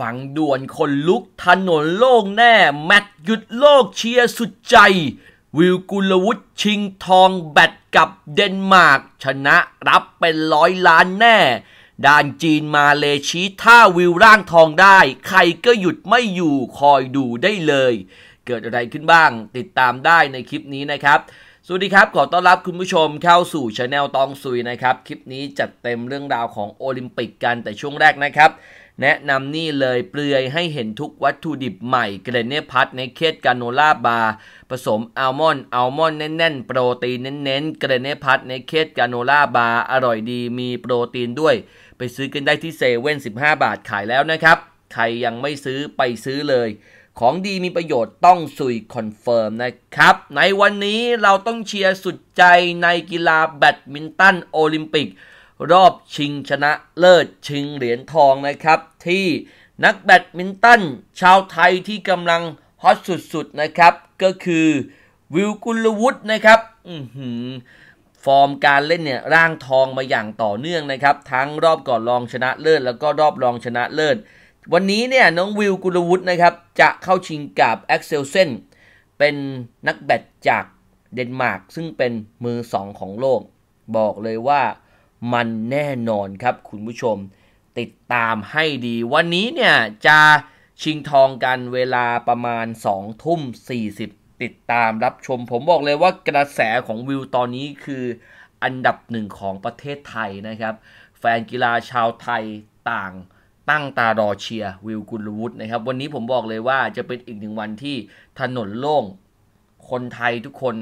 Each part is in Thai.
ฟังด่วนคนลุกถนนโล่งแน่ แมตหยุดโลกเชียร์สุดใจ วิวกุลวุฒิชิงทองแบตกับเดนมาร์กชนะรับเป็นร้อยล้านแน่ด้านจีนมาเลชี้ท่าวิวร่างทองได้ ใครก็หยุดไม่อยู่คอยดูได้เลย เกิดอะไรขึ้นบ้าง ติดตามได้ในคลิปนี้นะครับ สวัสดีครับ ขอต้อนรับคุณผู้ชมเข้าสู่ช anel ตองซุยนะครับ คลิปนี้จัดเต็มเรื่องราวของโอลิมปิกกันแต่ช่วงแรกนะครับแนะนำนี่เลยเปลือยให้เห็นทุกวัตถุดิบใหม่เกรเนพัทในเคสกาโนล่าบาร์ผสมอัลมอนด์อัลมอนด์แน่นๆ โปรตีนเน้นๆเกรเนพัทในเคสกาโนล่าบาร์อร่อยดีมีโปรตีนด้วย ไปซื้อกันได้ที่เซเว่นสิบห้าบาทขายแล้วนะครับใครยังไม่ซื้อไปซื้อเลย ของดีมีประโยชน์ต้องสุยคอนเฟิร์มนะครับในวันนี้เราต้องเชียร์สุดใจในกีฬาแบดมินตันโอลิมปิกรอบชิงชนะเลิศ ชิงเหรียญทองนะครับ ที่นักแบดมินตันชาวไทยที่กำลังฮอตสุด ๆ นะครับก็คือวิวกุลวุฒินะครับฟอร์มการเล่นเนี่ยร่างทองมาอย่างต่อเนื่องนะครับ ทั้งรอบก่อนรองชนะเลิศ แล้วก็รอบรองชนะเลิศ วันนี้เนี่ยน้องวิวกุลวุฒินะครับ จะเข้าชิงกับแอ็กเซลเซนเป็นนักแบดจากเดนมาร์กซึ่งเป็นมือสองของโลกบอกเลยว่ามันแน่นอนครับ คุณผู้ชมติดตามให้ดี วันนี้เนี่ยจะชิงทองกันเวลาประมาณ2ทุ่ม40ติดตามรับชม ผมบอกเลยว่ากระแสของวิวตอนนี้คืออันดับหนึ่งของประเทศไทยนะครับ แฟนกีฬาชาวไทยต่างตั้งตารอเชียร์วิวกุลวุฒินะครับ วันนี้ผมบอกเลยว่าจะเป็นอีกหนึ่งวันที่ถนนโล่งคนไทยทุกคน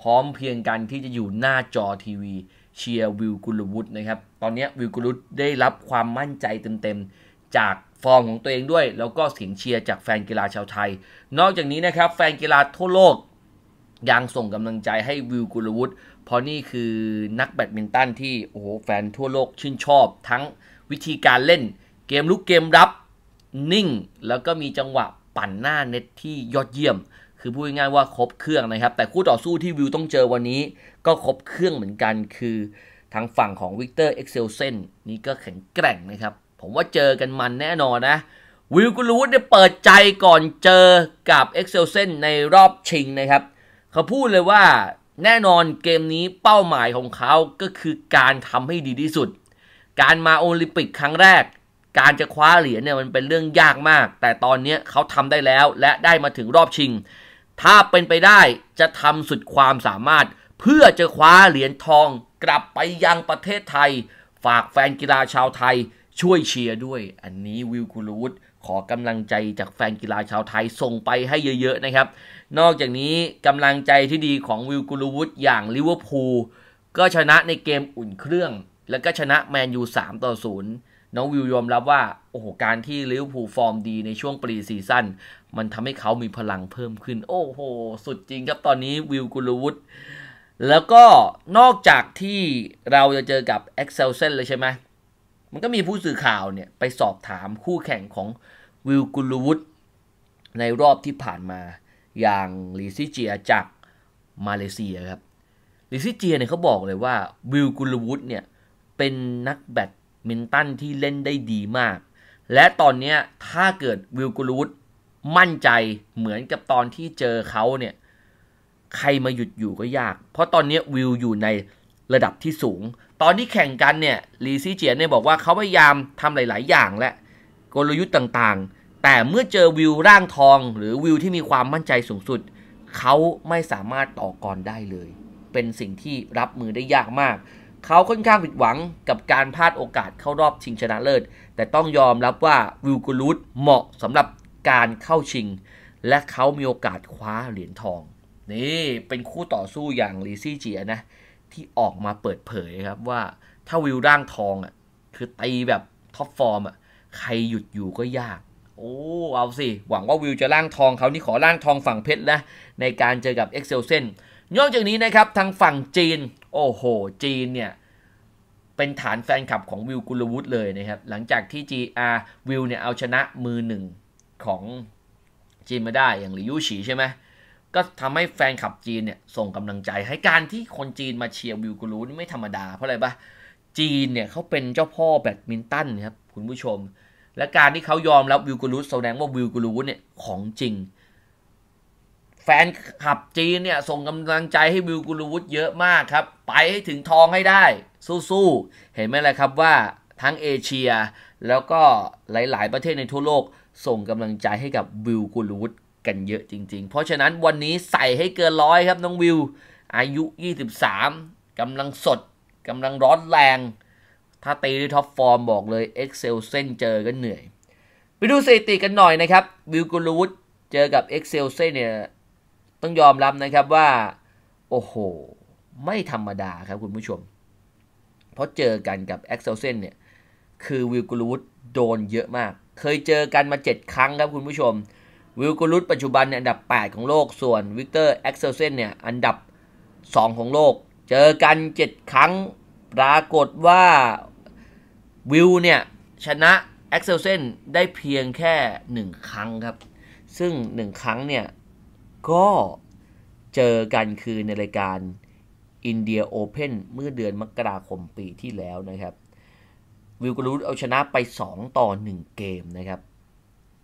พร้อมเพียงกันที่จะอยู่หน้าจอทีวีเชียร์วิลกุลวุฒินะครับ ตอนนี้วิลกุลวุฒิได้รับความมั่นใจเต็มๆ จากฟอร์มของตัวเองด้วย แล้วก็เสียงเชียร์จากแฟนกีฬาชาวไทย นอกจากนี้นะครับแฟนกีฬาทั่วโลก ยังส่งกำลังใจให้วิวกุลวุฒิเพราะนี่คือนักแบดมินตันที่โอ้โหแฟนทั่วโลกชื่นชอบทั้งวิธีการเล่น เกมลุกเกมรับนิ่ง แล้วก็มีจังหวะปั่นหน้าเน็ตที่ยอดเยี่ยมคือพูดง่ายๆว่าครบเครื่องนะครับแต่คู่ต่อสู้ที่วิวต้องเจอวันนี้ก็ครบเครื่องเหมือนกัน คือทางฝั่งของวิกเตอร์เอ็กเซลเซนนี่ก็แข็งแกร่งนะครับ ผมว่าเจอกันมันแน่นอนนะวิวกูรู้เนี่ยเปิดใจก่อนเจอกับเอ็กเซลเซนในรอบชิงนะครับ เขาพูดเลยว่าแน่นอนเกมนี้เป้าหมายของเขาก็คือการทำให้ดีที่สุด การมาโอลิมปิกครั้งแรกการจะคว้าเหรียญเนี่ยมันเป็นเรื่องยากมาก แต่ตอนนี้เขาทำได้แล้วและได้มาถึงรอบชิงถ้าเป็นไปได้จะทำสุดความสามารถเพื่อจะคว้าเหรียญทองกลับไปยังประเทศไทย ฝากแฟนกีฬาชาวไทยช่วยเชียร์ด้วยอันนี้วิลกูรูดขอกำลังใจจากแฟนกีฬาชาวไทยส่งไปให้เยอะ ๆนะครับนอกจากนี้กำลังใจที่ดีของวิลกูรูดอย่างลิเวอร์พูลก็ชนะในเกมอุ่นเครื่อง แล้วก็ชนะแมนยู3ต่อ0น้องวิวยอมรับว่า โอ้โห การที่ลิเวอร์พูลฟอร์มดีในช่วงปรีซีซั่นมันทำให้เขามีพลังเพิ่มขึ้น โอ้โห สุดจริงครับตอนนี้วิวกุลวุฒิแล้วก็นอกจากที่เราจะเจอกับเอ็กเซลเซนเลยใช่ไหมมันก็มีผู้สื่อข่าวเนี่ย ไปสอบถามคู่แข่งของวิวกุลวุฒิในรอบที่ผ่านมาอย่างลีซิเจียจากมาเลเซียครับลีซิเจียเนี่ยเขาบอกเลยว่าวิวกุลวุฒิเนี่ยเป็นนักแบดมินตันที่เล่นได้ดีมาก และตอนนี้ถ้าเกิดวิลกูรูดมั่นใจเหมือนกับตอนที่เจอเขาเนี่ยใครมาหยุดอยู่ก็ยาก เพราะตอนนี้วิวอยู่ในระดับที่สูง ตอนที่แข่งกันเนี่ยลีซีเจียนเนี่ย บอกว่าเขาพยายามทำหลาย ๆ อย่างและ กลยุทธ์ต่าง ๆ แต่เมื่อเจอวิวร่างทองหรือวิวที่มีความมั่นใจสูงสุดเขาไม่สามารถต่อกรได้เลย เป็นสิ่งที่รับมือได้ยากมากเขาค่อนข้างผิดหวังกับการพลาดโอกาสเข้ารอบชิงชนะเลิศ แต่ต้องยอมรับว่าวิลกูลูดเหมาะสำหรับการเข้าชิง และเขามีโอกาสคว้าเหรียญทอง นี่เป็นคู่ต่อสู้อย่างลีซี่เจียนะที่ออกมาเปิดเผยครับว่าถ้าวิลร่างทองอ่ะคือตีแบบท็อปฟอร์มอ่ะใครหยุดอยู่ก็ยาก โอ้เอาสิหวังว่าวิลจะร่างทอง เขา นี่ขอร่างทองฝั่งเพชรนะในการเจอกับเอ็กเซลเซนนอกจากนี้นะครับทางฝั่งจีนโอ้โห จีนเนี่ยเป็นฐานแฟนคลับของวิวกุลวุฒิเลยนะครับหลังจากที่จีอาวิวเนี่ยเอาชนะมือหนึ่งของจีนมาได้อย่างหลิยูฉีใช่ไหมก็ทำให้แฟนคลับจีนเนี่ยส่งกำลังใจให้การที่คนจีนมาเชียร์วิวกุลูนฒไม่ธรรมดา เพราะอะไรปะจีนเนี่ยเขาเป็นเจ้าพ่อแบดมินตันครับคุณผู้ชมและการที่เขายอมรับวิวกุรูแสดงว่าวิวกุรูเนี่ยของจริงแฟนขับจีนเนี่ย ส่งกำลังใจให้วิวกุลวุฒิเยอะมากครับ ไปให้ถึงทองให้ได้สู้ ๆ เห็นไหมล่ะครับว่า ทั้งเอเชีย แล้วก็หลาย ๆ ประเทศในทั่วโลกส่งกำลังใจให้กับวิวกุลวุฒิกันเยอะจริงๆ เพราะฉะนั้นวันนี้ใส่ให้เกินร้อยครับน้องวิวอายุ 23 กำกำลังสดกำลังร้อนแรง ถ้าตีด้วยท็อปฟอร์มบอกเลยเอ็กเซลเส้นเจอก็เหนื่อยไปดูสถิติกันหน่อยนะครับวิวกุลวุฒิเจอกับเอ็กเซลเซนเนี่ยต้องยอมรับนะครับว่าโอ้โหไม่ธรรมดาครับคุณผู้ชมเพราะเจอกันกับแอ็กเซลเซนเนี่ยคือวิลกูลูดโดนเยอะมาก เคยเจอกันมา 7 ครั้งครับคุณผู้ชมวิลกูลูดปัจจุบันเนี่ยอันดับ 8 ของโลกส่วนวิกเตอร์แอ็กเซลเซนเนี่ยอันดับ 2 ของโลก เจอกัน 7 ครั้ง ปรากฏว่าวิลเนี่ยชนะแอ็กเซลเซนได้เพียงแค่ 1 ครั้งครับ ซึ่ง 1 ครั้งเนี่ยก็เจอกันคือในรายการอินเดียโอเพนเมื่อเดือนมกราคมปีที่แล้วนะครับ วิวกรูดเอาชนะไป 2 ต่อ 1 เกมนะครับ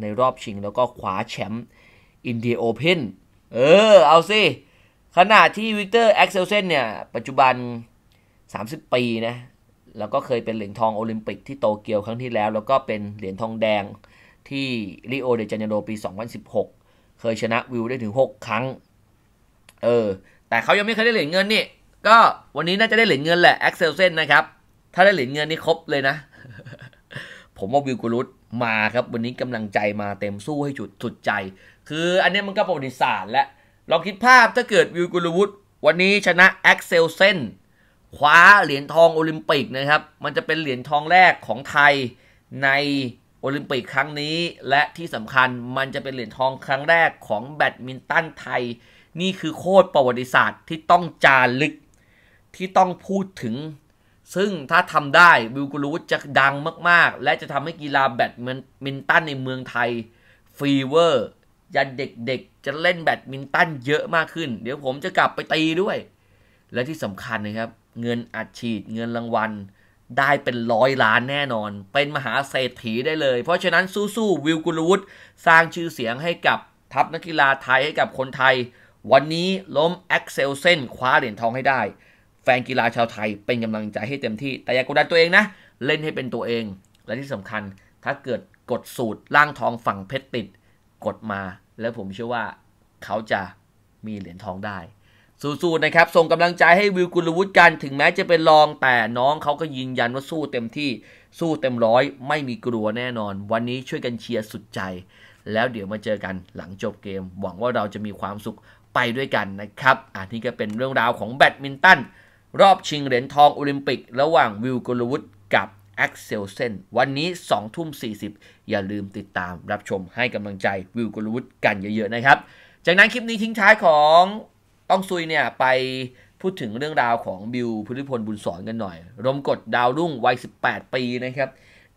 ในรอบชิงแล้วก็คว้าแชมป์อินเดียโอเพนเออเอาสิขณะที่วิกเตอร์แอ็กเซลเซนเนี่ย ปัจจุบัน 30 ปีนะแล้วก็เคยเป็นเหรียญทองโอลิมปิกที่โตเกียวครั้งที่แล้ว แล้วก็เป็นเหรียญทองแดงที่ ริโอเดจาเนโรปี 2016เคยชนะวิวได้ถึง 6 ครั้ง เออ แต่เขายังไม่เคยได้เหรียญเงินนี่ ก็ วันนี้น่าจะได้เหรียญเงินแหละแอคเซลเซนนะครับ ถ้าได้เหรียญเงินนี่ครบเลยนะ ผมว่าวิวกุลุตมาครับวันนี้กำลังใจมาเต็มสู้ให้จุดสุดใจ คือ อันนี้มันก็ประวัติศาสตร์และลองคิดภาพถ้าเกิดวิวกุลวุฒวันนี้ชนะแอคเซลเซนคว้าเหรียญทองโอลิมปิกนะครับ มันจะเป็นเหรียญทองแรกของไทยในโอลิมปิกครั้งนี้และที่สำคัญมันจะเป็นเหรียญทองครั้งแรกของแบดมินตันไทย นี่คือโคตรประวัติศาสตร์ที่ต้องจารึกที่ต้องพูดถึง ซึ่งถ้าทำได้วิลกูรูจะดังมากๆ และจะทำให้กีฬาแบดมินตันในเมืองไทยฟีเวอร์ยันเด็กๆจะเล่นแบดมินตันเยอะมากขึ้น เดี๋ยวผมจะกลับไปตีด้วย และที่สำคัญนะครับ เงินอัดฉีดเงินรางวัลได้เป็นร้อยล้านแน่นอน เป็นมหาเศรษฐีได้เลย เพราะฉะนั้นสู้ๆ วิล กุลวุฒสร้างชื่อเสียงให้กับทัพนักกีฬาไทยให้กับคนไทย วันนี้ล้มแอคเซลเซนคว้าเหรียญทองให้ได้ แฟนกีฬาชาวไทยเป็นกำลังใจให้เต็มที่ แต่อย่ากดดันตัวเองนะ เล่นให้เป็นตัวเอง และที่สำคัญ ถ้าเกิดกดสูตรล่างทองฝั่งเพชรติดกดมา แล้วผมเชื่อว่าเขาจะมีเหรียญทองได้สู้ๆนะครับส่งกำลังใจให้วิวกุลวุฒิกันถึงแม้จะเป็นรองแต่น้องเขาก็ยืนยันว่าสู้เต็มที่ สู้เต็มร้อย ไม่มีกลัวแน่นอน วันนี้ช่วยกันเชียร์สุดใจ แล้วเดี๋ยวมาเจอกันหลังจบเกม หวังว่าเราจะมีความสุขไปด้วยกันนะครับอันนี้ก็เป็นเรื่องราวของแบดมินตันรอบชิงเหรียญทองโอลิมปิก ระหว่างวิวกุลวุฒิกับแอคเซลเซนวันนี้2ทุ่ม40 อย่าลืมติดตาม รับชมให้กำลังใจวิวกุลวุฒิกันเยอะๆนะครับจากนั้นคลิปนี้ทิ้งท้ายของต้องซุยเนี่ยไปพูดถึงเรื่องราวของบิวพุทธิพลบุญสอนกันหน่อยรมกดดาวรุ่งวัย 18 ปีนะครับ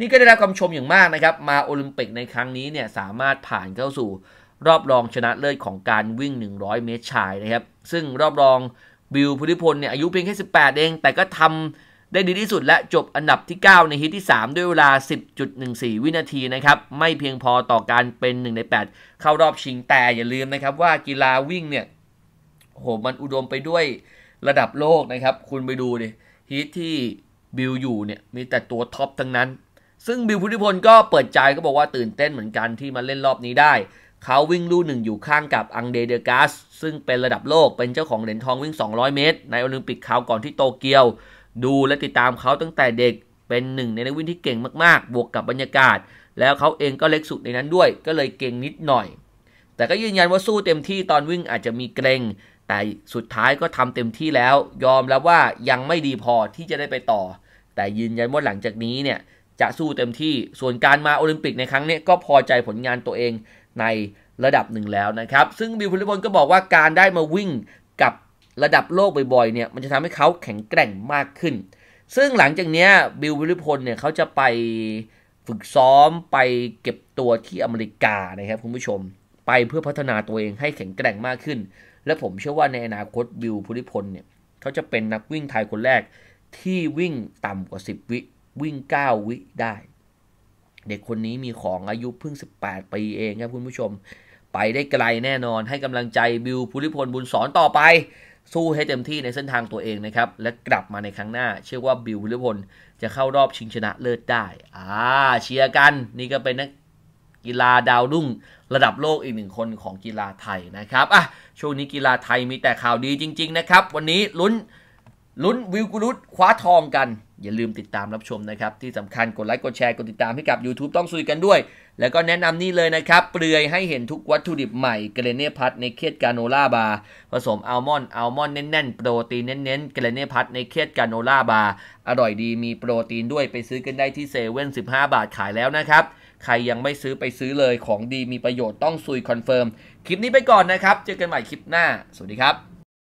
นี่ก็ได้รับคำชมอย่างมากนะครับ มาโอลิมปิกในครั้งนี้เนี่ยสามารถผ่านเข้าสู่รอบรองชนะเลิศของการวิ่ง 100 เมตรชายนะครับ ซึ่งรอบรองบิวพุทธิพลเนี่ยอายุเพียงแค่ 18 เอง แต่ก็ทำได้ดีที่สุดและจบอันดับที่ 9 ในฮิตที่ 3 ด้วยเวลา 10.14 วินาทีนะครับไม่เพียงพอต่อการเป็น1ใน8เข้ารอบชิงแต่อย่าลืมนะครับว่ากีฬาวิ่งเนี่ยโหมันอุดมไปด้วยระดับโลกนะครับ คุณไปดูดิฮีทที่บิลอยู่เนี่ย มีแต่ตัวท็อปทั้งนั้น ซึ่งบิลพุทธิพลก็เปิดใจก็บอกว่าตื่นเต้นเหมือนกันที่มาเล่นรอบนี้ได้ เขาวิ่งลู่หนึ่งอยู่ข้างกับอังเดเดกาสซึ่งเป็นระดับโลกเป็นเจ้าของเหรียญทองวิ่ง 200 เมตร ในโอลิมปิกคราวก่อนที่โตเกียว ดูและติดตามเขาตั้งแต่เด็ก เป็นหนึ่งในนักวิ่งที่เก่งมากๆ บวกกับบรรยากาศ แล้วเขาเองก็เล็กสุดในนั้นด้วย ก็เลยเก่งนิดหน่อย แต่ก็ยืนยันว่าสู้เต็มที่ตอนวิ่งอาจจะมีเกรงแต่สุดท้ายก็ทำเต็มที่แล้ว ยอมแล้วว่ายังไม่ดีพอที่จะได้ไปต่อ แต่ยืนยันว่าหลังจากนี้เนี่ยจะสู้เต็มที่ส่วนการมาโอลิมปิกในครั้งนี้ก็พอใจผลงานตัวเองในระดับหนึ่งแล้วนะครับ ซึ่งบิวพลิพลก็บอกว่าการได้มาวิ่งกับระดับโลกบ่อยๆเนี่ยมันจะทำให้เขาแข็งแกร่งมากขึ้น ซึ่งหลังจากนี้บิวพลิพลเนี่ยเขาจะไปฝึกซ้อมไปเก็บตัวที่อเมริกานะครับคุณผู้ชมไปเพื่อพัฒนาตัวเองให้แข็งแกร่งมากขึ้นและผมเชื่อว่าในอนาคตบิวภูริพลเนี่ยเขาจะเป็นนักวิ่งไทยคนแรก ที่วิ่งต่ำกว่า 10 วิวิ่ง 9 วิได้ เด็กคนนี้มีของอายุเพิ่ง 18 ปีเองครับคุณผู้ชม ไปได้ไกลแน่นอนให้กำลังใจบิวภูริพลบุญสอนต่อไป สู้ให้เต็มที่ในเส้นทางตัวเองนะครับ และกลับมาในครั้งหน้าเชื่อว่าบิวภูริพลจะเข้ารอบชิงชนะเลิศได้อ่า เชียร์กันนี่ก็เป็นนักกีฬาดาวรุ่งระดับโลกอีกหนึ่งคนของกีฬาไทยนะครับอ่ะช่วงนี้กีฬาไทยมีแต่ข่าวดีจริงๆนะครับ วันนี้ลุ้นลุ้นวิวกุลุตคว้าทองกัน อย่าลืมติดตามรับชมนะครับที่สำคัญกดไลค์กดแชร์กดติดตามให้กับ YouTube ต้องซุยกันด้วย แล้วก็แนะนำนี่เลยนะครับ เปลือยให้เห็นทุกวัตถุดิบใหม่เกรเน่พัทในเคสกาโนล่าบาร์ผสมอัลมอนด์อัลมอนด์แน่นๆโปรตีนเน้นๆเกรเน่พัทในเคสกาโนล่าบาร์อร่อยดีมีโปรตีนด้วยไปซื้อกันได้ที่เซเว่นสิบาทขายแล้วนะครับใครยังไม่ซื้อไปซื้อเลยของดีมีประโยชน์ต้องซุยคอนเฟิร์ม คลิปนี้ไปก่อนนะครับ เจอกันใหม่คลิปหน้า สวัสดีครับ